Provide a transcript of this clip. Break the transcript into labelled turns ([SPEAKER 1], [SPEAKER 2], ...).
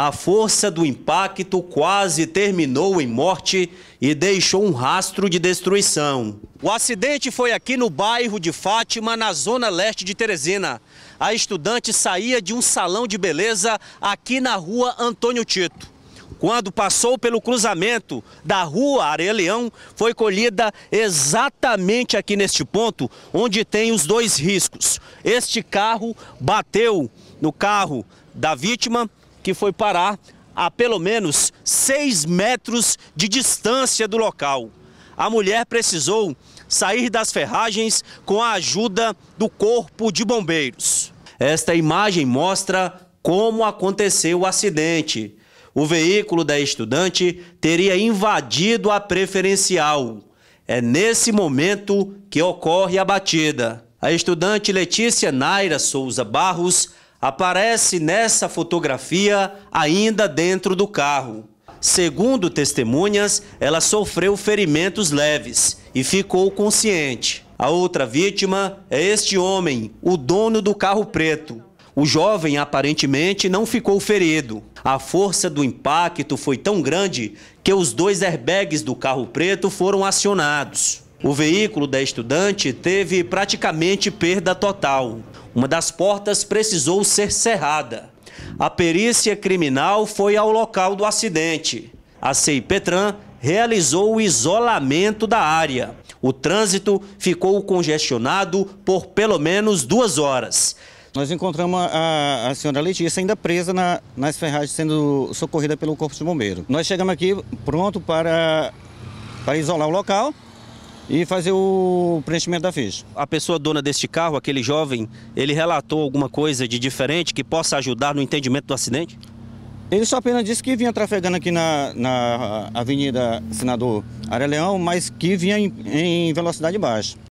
[SPEAKER 1] A força do impacto quase terminou em morte e deixou um rastro de destruição. O acidente foi aqui no bairro de Fátima, na zona leste de Teresina. A estudante saía de um salão de beleza aqui na rua Antônio Tito. Quando passou pelo cruzamento da rua Leão, foi colhida exatamente aqui neste ponto, onde tem os dois riscos. Este carro bateu no carro da vítima que foi parar a pelo menos 6 metros de distância do local. A mulher precisou sair das ferragens com a ajuda do Corpo de Bombeiros. Esta imagem mostra como aconteceu o acidente. O veículo da estudante teria invadido a preferencial. É nesse momento que ocorre a batida. A estudante Letícia Naira Souza Barros aparece nessa fotografia ainda dentro do carro. Segundo testemunhas, ela sofreu ferimentos leves e ficou consciente. A outra vítima é este homem, o dono do carro preto. O jovem aparentemente não ficou ferido. A força do impacto foi tão grande que os dois airbags do carro preto foram acionados. O veículo da estudante teve praticamente perda total. Uma das portas precisou ser cerrada. A perícia criminal foi ao local do acidente. A CIPETRAN realizou o isolamento da área. O trânsito ficou congestionado por pelo
[SPEAKER 2] menos duas horas. Nós encontramos a, a senhora Letícia ainda presa na, nas ferragens, sendo socorrida pelo Corpo de Bombeiro. Nós chegamos aqui pronto para, para isolar o local e fazer o preenchimento da ficha. A pessoa dona deste carro, aquele
[SPEAKER 1] jovem, ele relatou alguma coisa de diferente que possa ajudar no entendimento do acidente?
[SPEAKER 2] Ele só apenas disse que vinha trafegando aqui na, na Avenida Senador Areleão, mas que vinha em, em velocidade baixa.